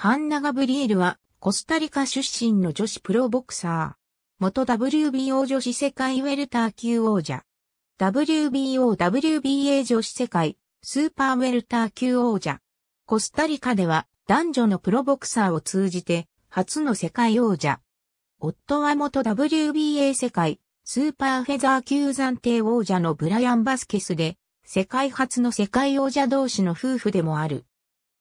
ハンナ・ガブリエルは、コスタリカ出身の女子プロボクサー。元 WBO 女子世界ウェルター級王者。WBO、WBA 女子世界、スーパーウェルター級王者。コスタリカでは、男女のプロボクサーを通じて、初の世界王者。夫は元 WBA 世界、スーパーフェザー級暫定王者のブライアン・バスケスで、世界初の世界王者同士の夫婦でもある。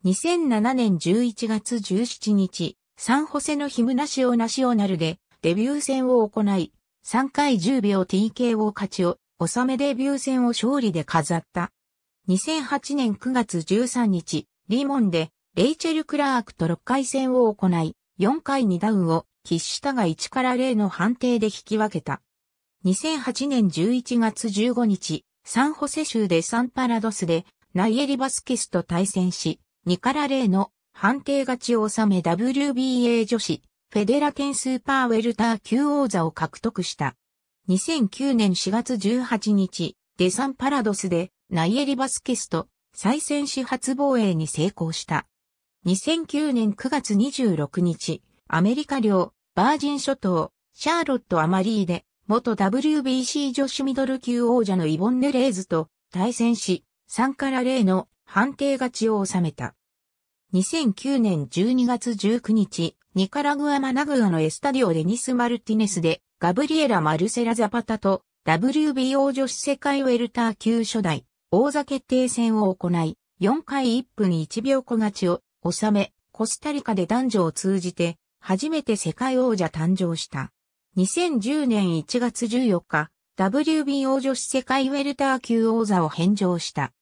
2007年11月17日、サンホセのヒムナシオナシオナルでデビュー戦を行い、3回10秒 TKO 勝ちを、収めデビュー戦を勝利で飾った。2008年9月13日、リモンで、レイチェル・クラークと6回戦を行い、4回2ダウンを、喫したが1から0の判定で引き分けた。2008年11月15日、サンホセ州でサンパラドスで、ナイエリ・バスケスと対戦し、2から0の判定勝ちを収め WBA 女子フェデラテンスーパーウェルター級王座を獲得した。2009年4月18日、デサンパラドスでナイエリバスケスと再戦始初防衛に成功した。2009年9月26日、アメリカ領バージン諸島シャーロット・アマリーで元 WBC 女子ミドル級王者のイボン・ネレーズと対戦し、3から0の判定勝ちを収めた。2009年12月19日、ニカラグア・マナグアのエスタディオ・デニス・マルティネスで、ガブリエラ・マルセラ・ザパタと WBO 女子世界ウェルター級初代王座決定戦を行い、4回1分1秒小勝ちを収め、コスタリカで男女を通じて、初めて世界王者誕生した。2010年1月14日、WBO 女子世界ウェルター級王座を返上した。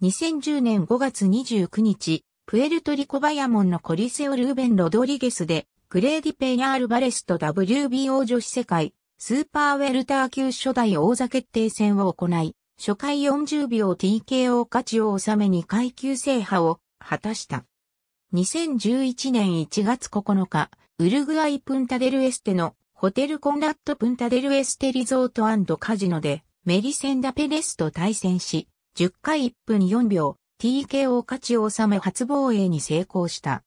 2010年5月29日、プエルトリコバヤモンのコリセオ・ルーベン・ロドリゲスで、グレーディ・ペイアール・バレスと WBO 女子世界、スーパーウェルター級初代王座決定戦を行い、初回40秒 TKO 勝ちを収めに階級制覇を果たした。2011年1月9日、ウルグアイ・プンタデル・エステのホテルコンラット・プンタデル・エステリゾートカジノでメリセンダ・ペレスと対戦し、10回1分4秒、TKO 勝ちを収め初防衛に成功した。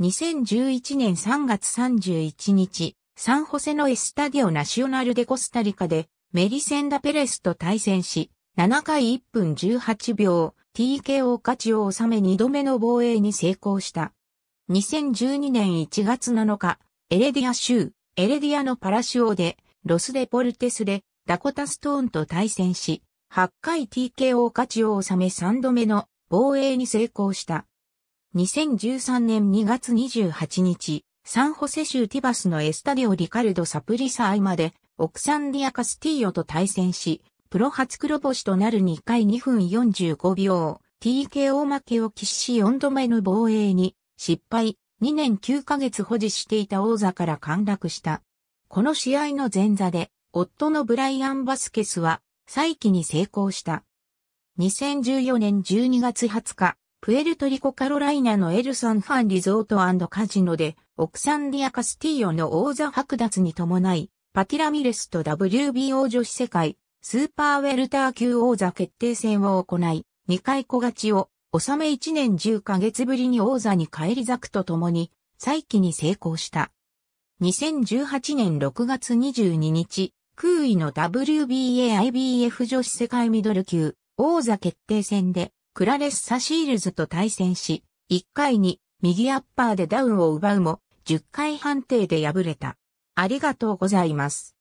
2011年3月31日、サンホセのエスタディオナショナルデコスタリカでメリセンダ・ペレスと対戦し、7回1分18秒、TKO 勝ちを収め2度目の防衛に成功した。2012年1月7日、エレディア州、エレディアのパラシオで、ロスデポルテスで、ダコタストーンと対戦し、8回 TKO 勝ちを収め3度目の防衛に成功した。2013年2月28日、サンホセ州ティバスのエスタディオ・リカルド・サプリサアイまで、オクサンディア・カスティーヨと対戦し、プロ初黒星となる2回2分45秒、TKO 負けを喫し4度目の防衛に、失敗、2年9ヶ月保持していた王座から陥落した。この試合の前座で、夫のブライアン・バスケスは、再起に成功した。2014年12月20日、プエルトリコカロライナのエルサンファンリゾートカジノで、オクサンディア・カスティーヨの王座剥奪に伴い、パティラミレスと WBO 女子世界、スーパーウェルター級王座決定戦を行い、2回小勝ちを、納め1年10ヶ月ぶりに王座に返り咲くとともに、再起に成功した。2018年6月22日、空位の WBA IBF 女子世界ミドル級、王座決定戦でクラレッサ・シールズと対戦し、1回に右アッパーでダウンを奪うも、10回判定で敗れた。ありがとうございます。